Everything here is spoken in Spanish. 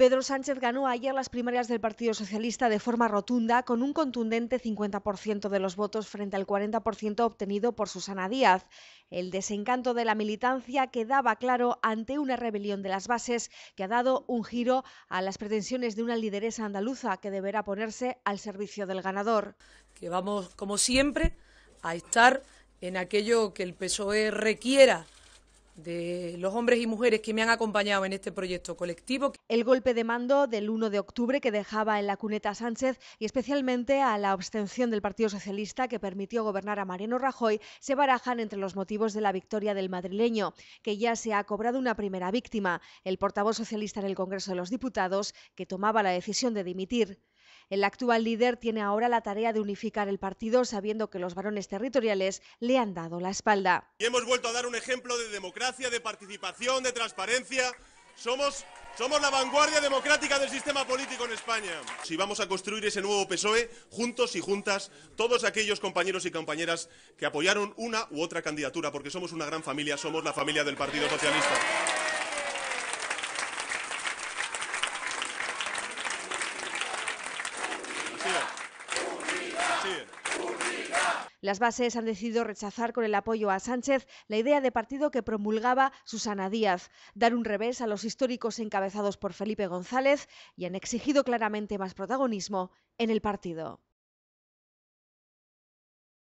Pedro Sánchez ganó ayer las primarias del Partido Socialista de forma rotunda con un contundente 50% de los votos frente al 40% obtenido por Susana Díaz. El desencanto de la militancia quedaba claro ante una rebelión de las bases que ha dado un giro a las pretensiones de una lideresa andaluza que deberá ponerse al servicio del ganador. Que vamos, como siempre, a estar en aquello que el PSOE requiera de los hombres y mujeres que me han acompañado en este proyecto colectivo. El golpe de mando del 1 de octubre que dejaba en la cuneta a Sánchez y especialmente a la abstención del Partido Socialista que permitió gobernar a Mariano Rajoy se barajan entre los motivos de la victoria del madrileño, que ya se ha cobrado una primera víctima, el portavoz socialista en el Congreso de los Diputados, que tomaba la decisión de dimitir. El actual líder tiene ahora la tarea de unificar el partido sabiendo que los varones territoriales le han dado la espalda. Y hemos vuelto a dar un ejemplo de democracia, de participación, de transparencia. Somos, somos la vanguardia democrática del sistema político en España. Si vamos a construir ese nuevo PSOE, juntos y juntas, todos aquellos compañeros y compañeras que apoyaron una u otra candidatura, porque somos una gran familia, somos la familia del Partido Socialista. Las bases han decidido rechazar con el apoyo a Sánchez la idea de partido que promulgaba Susana Díaz, dar un revés a los históricos encabezados por Felipe González y han exigido claramente más protagonismo en el partido.